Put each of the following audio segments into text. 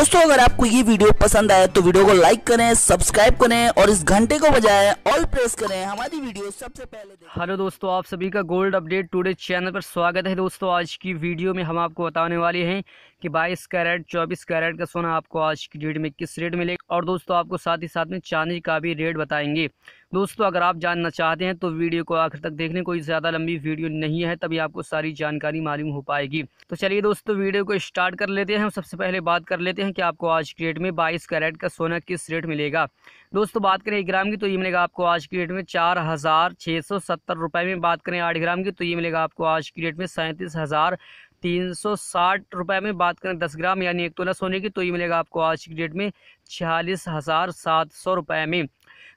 दोस्तों अगर आपको ये वीडियो पसंद आए तो वीडियो को लाइक करें सब्सक्राइब करें और इस घंटे को बजाएं ऑल प्रेस करें हमारी वीडियो सबसे पहले हेलो दोस्तों आप सभी का गोल्ड अपडेट टुडे चैनल पर स्वागत है दोस्तों आज की वीडियो में हम आपको बताने वाले हैं कि बाईस कैरेट चौबीस कैरेट का सोना आपको आज की डेट में किस रेट मिलेगा और दोस्तों आपको साथ ही साथ में चांदी का भी रेट बताएंगे दोस्तों अगर आप जानना चाहते हैं तो वीडियो को आखिर तक देखने कोई ज़्यादा लंबी वीडियो नहीं है तभी आपको सारी जानकारी मालूम हो पाएगी तो चलिए दोस्तों वीडियो को स्टार्ट कर लेते हैं सबसे पहले बात कर लेते हैं कि आपको आज की डेट में बाईस कैरेट का सोना किस रेट मिलेगा दोस्तों बात करें एक ग्राम की तो ये मिलेगा आपको आज की डेट में चार हज़ार छः सौ सत्तर रुपये में बात करें आठ ग्राम की तो ये मिलेगा आपको आज की डेट में सैंतीस हज़ार तीन सौ साठ रुपये में बात करें दस ग्राम यानी एक तोला सोने की तो ये मिलेगा आपको आज की डेट में छियालीस हज़ार सात सौ रुपये में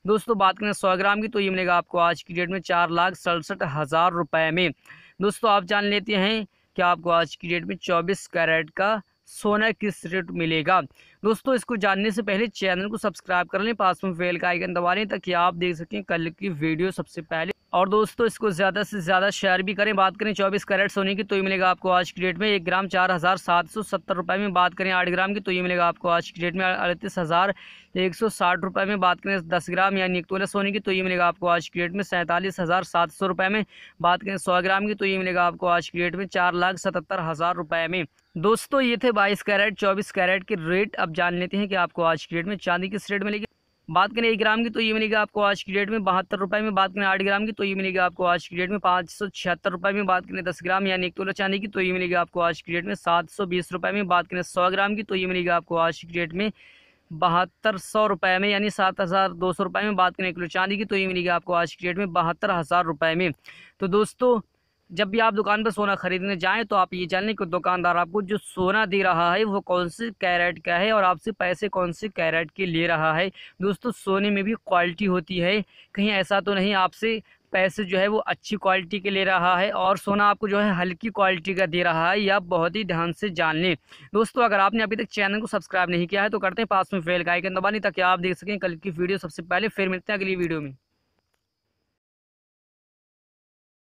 दोस्तों बात करें सौ ग्राम की तो ये मिलेगा आपको आज की डेट में चार लाख सड़सठ हज़ार रुपये में दोस्तों आप जान लेते हैं कि आपको आज की डेट में चौबीस कैरेट का सोना किस रेट मिलेगा दोस्तों इसको जानने से पहले चैनल को सब्सक्राइब कर लें पास में फेल का आइकन दबा लें ताकि आप देख सकें कल की वीडियो सबसे पहले और दोस्तों इसको ज़्यादा से ज़्यादा शेयर भी करें बात करें चौबीस कैरेट सोने की तो ये मिलेगा आपको आज की डेट में एक ग्राम चार हज़ार सात सौ सत्तर रुपये में बात करें आठ ग्राम की तो ये मिलेगा आपको आज की डेट में अड़तीस हज़ार एक सौ साठ रुपये में बात करें दस ग्राम यानी एक तोला सोने की तो ये मिलेगा आपको आज की डेट में सैंतालीस हज़ार सात सौ रुपये में बात करें सौ ग्राम की तो ये मिलेगा आपको आज की डेट में चार लाख सतहत्तर हज़ार रुपये में दोस्तों ये थे बाईस कैरेट चौबीस कैरेट के रेट अब जान लेते हैं कि आपको आज की डेट में चांदी किस रेट मिलेगी बात करें एक ग्राम की तो ये मिलेगा आपको आज की डेट में बहत्तर रुपये में बात करें आठ ग्राम की तो ये मिलेगा आपको आज की डेट में पाँच सौ छिहत्तर रुपये में बात करें दस ग्राम यानी एक तोला चांदी की तो ये मिलेगा आपको आज की डेट में सात सौ बीस रुपये में बात करें सौ ग्राम की तो ये मिलेगा आपको आज की डेट में बहत्तर सौ रुपये में यानी सात हज़ार दो सौ रुपये में बात करें किलो चांदी की तो ये मिलेगी आपको आज की डेट में बहत्तर हज़ार रुपये में तो दोस्तों जब भी आप दुकान पर सोना खरीदने जाएँ तो आप ये जान लें कि दुकानदार आपको जो सोना दे रहा है वो कौन से कैरेट का है और आपसे पैसे कौन से कैरेट के ले रहा है दोस्तों सोने में भी क्वालिटी होती है कहीं ऐसा तो नहीं आपसे पैसे जो है वो अच्छी क्वालिटी के ले रहा है और सोना आपको जो है हल्की क्वालिटी का दे रहा है या बहुत ही ध्यान से जान लें दोस्तों अगर आपने अभी तक चैनल को सब्सक्राइब नहीं किया है तो करते हैं पास में फेल का आइकन दबाने ताकि आप देख सकें कल की वीडियो सबसे पहले फिर मिलते हैं अगली वीडियो में